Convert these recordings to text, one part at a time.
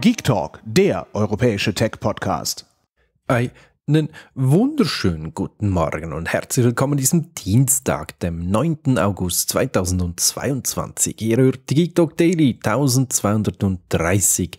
Geek Talk, der europäische Tech-Podcast. Einen wunderschönen guten Morgen und herzlich willkommen an diesem Dienstag, dem 9. August 2022. Ihr hört die Geek Talk Daily 1230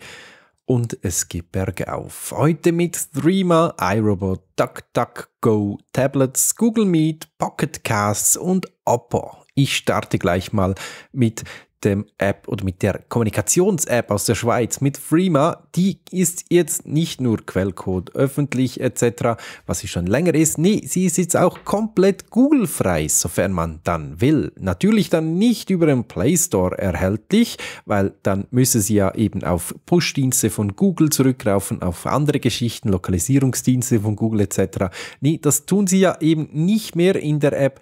und es geht bergauf. Heute mit Threema, iRobot, DuckDuckGo, Tablets, Google Meet, Pocket Casts und Oppo. Ich starte gleich mal mit dem App oder mit der Kommunikations-App aus der Schweiz, mit Freema, die ist jetzt nicht nur Quellcode öffentlich etc., was sie schon länger ist, nee, sie ist jetzt auch komplett Google-frei, sofern man dann will. Natürlich dann nicht über den Play Store erhältlich, weil dann müsse sie ja eben auf Push-Dienste von Google zurückgreifen, auf andere Geschichten, Lokalisierungsdienste von Google etc. Nee, das tun sie ja eben nicht mehr in der App,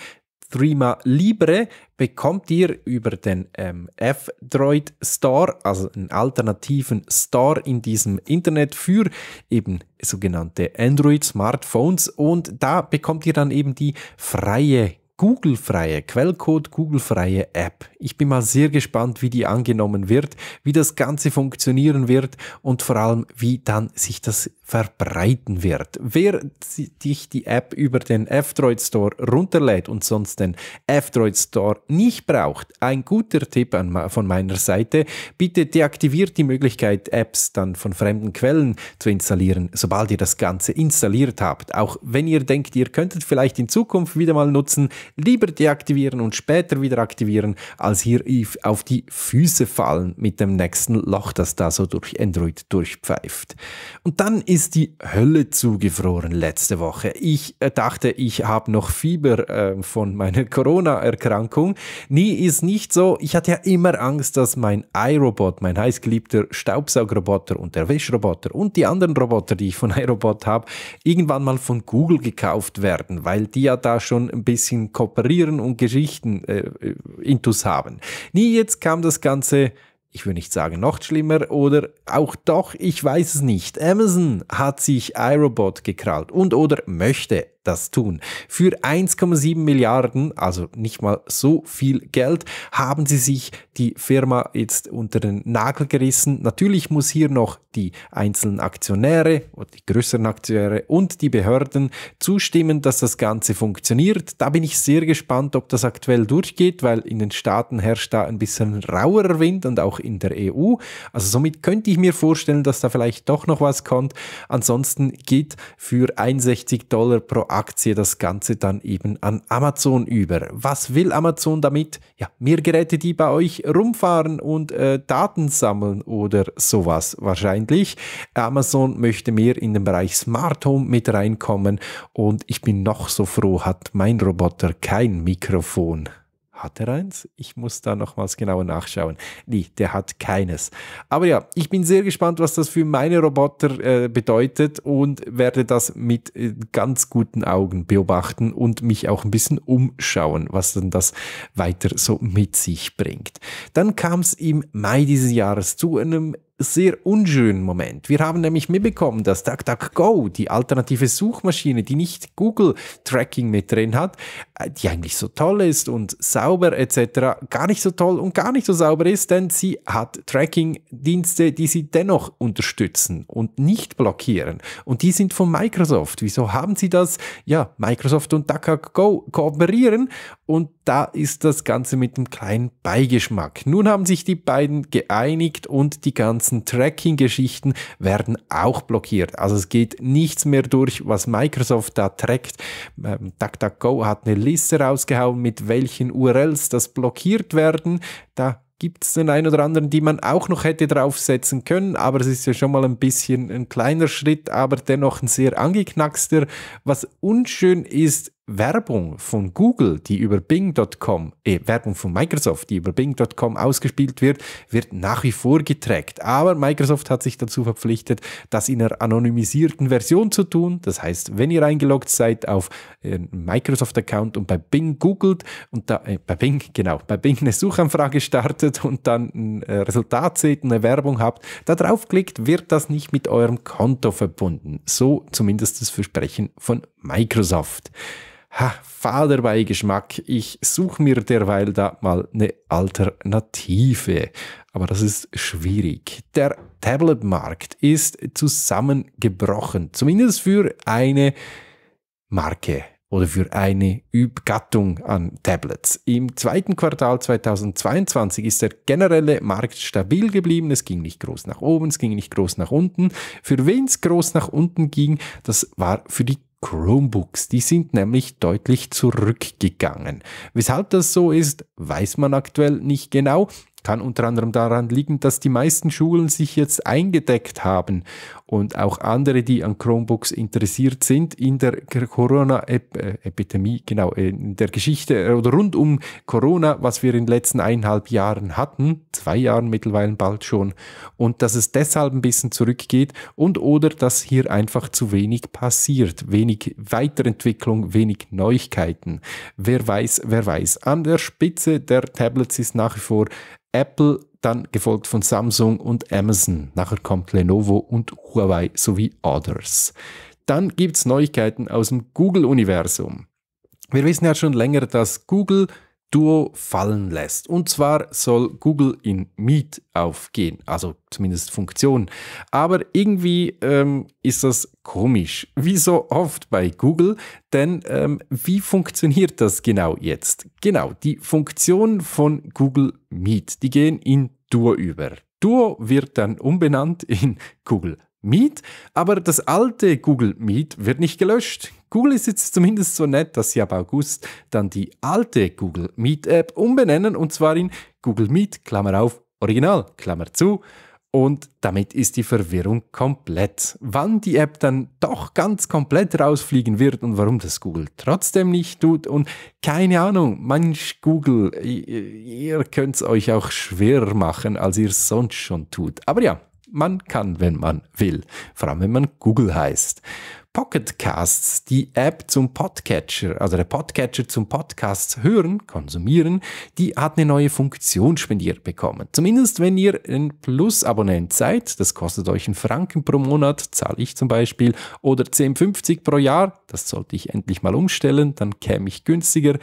Streamer Libre bekommt ihr über den ähm, F-Droid Store, also einen alternativen Store in diesem Internet für eben sogenannte Android-Smartphones. Und da bekommt ihr dann eben die freie Google-freie, Quellcode Google-freie App. Ich bin mal sehr gespannt, wie die angenommen wird, wie das Ganze funktionieren wird und vor allem, wie dann sich das verbreiten wird. Wer dich die App über den F-Droid Store runterlädt und sonst den F-Droid Store nicht braucht, ein guter Tipp von meiner Seite, bitte deaktiviert die Möglichkeit, Apps dann von fremden Quellen zu installieren, sobald ihr das Ganze installiert habt. Auch wenn ihr denkt, ihr könntet vielleicht in Zukunft wieder mal nutzen, lieber deaktivieren und später wieder aktivieren, als hier auf die Füße fallen mit dem nächsten Loch, das da so durch Android durchpfeift. Und dann ist ist die Hölle zugefroren letzte Woche. Ich äh, dachte, ich habe noch Fieber äh, von meiner Corona-Erkrankung. Nie ist nicht so. Ich hatte ja immer Angst, dass mein iRobot, mein heißgeliebter Staubsaugroboter und der Wäschroboter und die anderen Roboter, die ich von iRobot habe, irgendwann mal von Google gekauft werden, weil die ja da schon ein bisschen kooperieren und Geschichten äh, äh intus haben. Nie jetzt kam das Ganze ich würde nicht sagen noch schlimmer oder auch doch, ich weiß es nicht. Amazon hat sich iRobot gekrallt und oder möchte das tun. Für 1,7 Milliarden, also nicht mal so viel Geld, haben sie sich die Firma jetzt unter den Nagel gerissen. Natürlich muss hier noch die einzelnen Aktionäre oder die größeren Aktionäre und die Behörden zustimmen, dass das Ganze funktioniert. Da bin ich sehr gespannt, ob das aktuell durchgeht, weil in den Staaten herrscht da ein bisschen rauerer Wind und auch in der EU. Also somit könnte ich mir vorstellen, dass da vielleicht doch noch was kommt. Ansonsten geht für 61 Dollar pro Aktie das Ganze dann eben an Amazon über. Was will Amazon damit? Ja, mehr Geräte, die bei euch rumfahren und äh, Daten sammeln oder sowas wahrscheinlich. Amazon möchte mehr in den Bereich Smart Home mit reinkommen und ich bin noch so froh, hat mein Roboter kein Mikrofon. Hat er eins? Ich muss da nochmals genauer nachschauen. Nee, der hat keines. Aber ja, ich bin sehr gespannt, was das für meine Roboter äh, bedeutet und werde das mit äh, ganz guten Augen beobachten und mich auch ein bisschen umschauen, was denn das weiter so mit sich bringt. Dann kam es im Mai dieses Jahres zu einem sehr unschönen Moment. Wir haben nämlich mitbekommen, dass DuckDuckGo, die alternative Suchmaschine, die nicht Google-Tracking mit drin hat, äh, die eigentlich so toll ist und sauber etc., gar nicht so toll und gar nicht so sauber ist, denn sie hat Tracking-Dienste, die sie dennoch unterstützen und nicht blockieren. Und die sind von Microsoft. Wieso haben sie das? Ja, Microsoft und DuckDuckGo kooperieren und da ist das Ganze mit einem kleinen Beigeschmack. Nun haben sich die beiden geeinigt und die ganzen ganzen Tracking-Geschichten werden auch blockiert. Also es geht nichts mehr durch, was Microsoft da trackt. Ähm, DuckDuckGo hat eine Liste rausgehauen, mit welchen URLs das blockiert werden. Da gibt es den einen oder anderen, die man auch noch hätte draufsetzen können, aber es ist ja schon mal ein bisschen ein kleiner Schritt, aber dennoch ein sehr angeknackster. Was unschön ist, Werbung von Google, die über Bing.com, äh, eh, Werbung von Microsoft, die über Bing.com ausgespielt wird, wird nach wie vor geträgt. Aber Microsoft hat sich dazu verpflichtet, das in einer anonymisierten Version zu tun. Das heißt, wenn ihr eingeloggt seid auf einen äh, Microsoft-Account und bei Bing googelt und da, äh, bei Bing, genau, bei Bing eine Suchanfrage startet und dann ein äh, Resultat seht, eine Werbung habt, da draufklickt, wird das nicht mit eurem Konto verbunden. So zumindest das Versprechen von Microsoft ha, fader Beigeschmack, ich suche mir derweil da mal eine Alternative. Aber das ist schwierig. Der Tablet-Markt ist zusammengebrochen, zumindest für eine Marke oder für eine Übgattung an Tablets. Im zweiten Quartal 2022 ist der generelle Markt stabil geblieben. Es ging nicht groß nach oben, es ging nicht groß nach unten. Für wen es groß nach unten ging, das war für die Chromebooks. Die sind nämlich deutlich zurückgegangen. Weshalb das so ist, weiß man aktuell nicht genau kann unter anderem daran liegen, dass die meisten Schulen sich jetzt eingedeckt haben und auch andere, die an Chromebooks interessiert sind, in der Corona-Epidemie, äh, genau, äh, in der Geschichte äh, oder rund um Corona, was wir in den letzten eineinhalb Jahren hatten, zwei Jahren mittlerweile bald schon, und dass es deshalb ein bisschen zurückgeht und oder dass hier einfach zu wenig passiert, wenig Weiterentwicklung, wenig Neuigkeiten. Wer weiß, wer weiß. An der Spitze der Tablets ist nach wie vor Apple, dann gefolgt von Samsung und Amazon. Nachher kommt Lenovo und Huawei sowie Others. Dann gibt es Neuigkeiten aus dem Google-Universum. Wir wissen ja schon länger, dass Google Duo fallen lässt. Und zwar soll Google in Meet aufgehen, also zumindest Funktion. Aber irgendwie ähm, ist das komisch, wie so oft bei Google, denn ähm, wie funktioniert das genau jetzt? Genau, die Funktionen von Google Meet, die gehen in Duo über. Duo wird dann umbenannt in Google Meet, aber das alte Google Meet wird nicht gelöscht. Google ist jetzt zumindest so nett, dass sie ab August dann die alte Google Meet App umbenennen und zwar in Google Meet, Klammer auf, Original, Klammer zu. Und damit ist die Verwirrung komplett. Wann die App dann doch ganz komplett rausfliegen wird und warum das Google trotzdem nicht tut und keine Ahnung, manch Google, ihr könnt es euch auch schwerer machen, als ihr es sonst schon tut. Aber ja, man kann, wenn man will. Vor allem, wenn man Google heißt. Pocket Casts, die App zum Podcatcher, also der Podcatcher zum Podcast hören, konsumieren, die hat eine neue Funktion spendiert bekommen. Zumindest wenn ihr ein Plus-Abonnent seid, das kostet euch einen Franken pro Monat, zahle ich zum Beispiel, oder 10,50 pro Jahr, das sollte ich endlich mal umstellen, dann käme ich günstiger.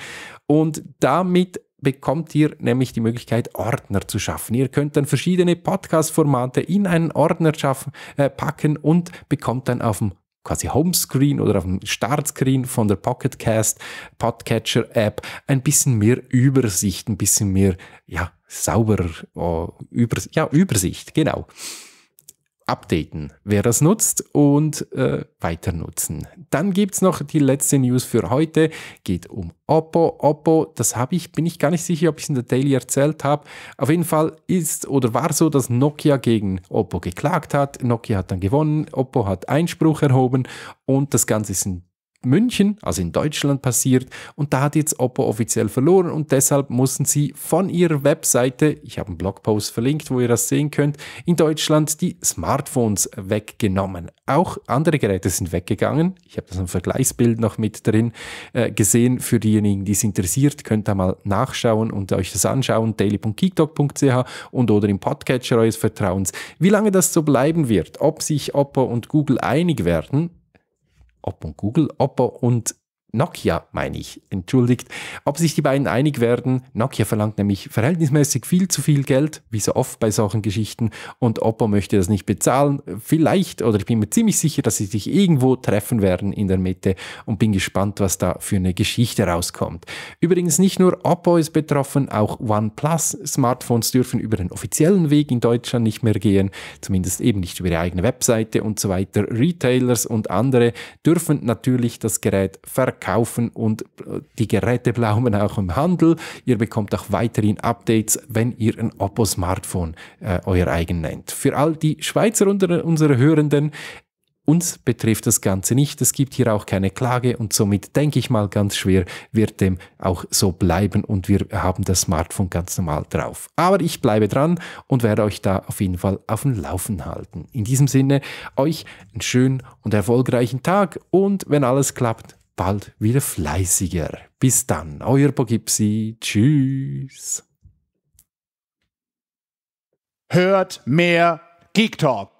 Und damit bekommt ihr nämlich die Möglichkeit, Ordner zu schaffen. Ihr könnt dann verschiedene Podcast-Formate in einen Ordner schaffen, äh, packen und bekommt dann auf dem quasi Homescreen oder auf dem Startscreen von der Pocketcast Podcatcher App ein bisschen mehr Übersicht, ein bisschen mehr, ja, sauberer, oh, Übers ja, Übersicht, genau updaten, wer das nutzt und äh, weiter nutzen. Dann gibt es noch die letzte News für heute, geht um Oppo. Oppo, das habe ich, bin ich gar nicht sicher, ob ich es in der Daily erzählt habe. Auf jeden Fall ist oder war so, dass Nokia gegen Oppo geklagt hat. Nokia hat dann gewonnen, Oppo hat Einspruch erhoben und das Ganze ist in München, also in Deutschland passiert und da hat jetzt Oppo offiziell verloren und deshalb mussten sie von ihrer Webseite, ich habe einen Blogpost verlinkt, wo ihr das sehen könnt, in Deutschland die Smartphones weggenommen. Auch andere Geräte sind weggegangen. Ich habe das im Vergleichsbild noch mit drin äh, gesehen. Für diejenigen, die es interessiert, könnt da mal nachschauen und euch das anschauen, daily.geektalk.ch und oder im Podcatcher eures Vertrauens. Wie lange das so bleiben wird, ob sich Oppo und Google einig werden, Oppo und Google. Oppo und Nokia, meine ich, entschuldigt, ob sich die beiden einig werden. Nokia verlangt nämlich verhältnismäßig viel zu viel Geld, wie so oft bei solchen Geschichten, und Oppo möchte das nicht bezahlen. Vielleicht, oder ich bin mir ziemlich sicher, dass sie sich irgendwo treffen werden in der Mitte und bin gespannt, was da für eine Geschichte rauskommt. Übrigens nicht nur Oppo ist betroffen, auch OnePlus Smartphones dürfen über den offiziellen Weg in Deutschland nicht mehr gehen, zumindest eben nicht über ihre eigene Webseite und so weiter. Retailers und andere dürfen natürlich das Gerät verkaufen kaufen und äh, die Geräte blauen auch im Handel. Ihr bekommt auch weiterhin Updates, wenn ihr ein Oppo Smartphone äh, euer eigen nennt. Für all die Schweizer unter unsere Hörenden, uns betrifft das Ganze nicht. Es gibt hier auch keine Klage und somit denke ich mal ganz schwer wird dem auch so bleiben und wir haben das Smartphone ganz normal drauf. Aber ich bleibe dran und werde euch da auf jeden Fall auf dem Laufen halten. In diesem Sinne euch einen schönen und erfolgreichen Tag und wenn alles klappt, bald wieder fleißiger. Bis dann, euer Pogipsi. Tschüss. Hört mehr Geek Talk.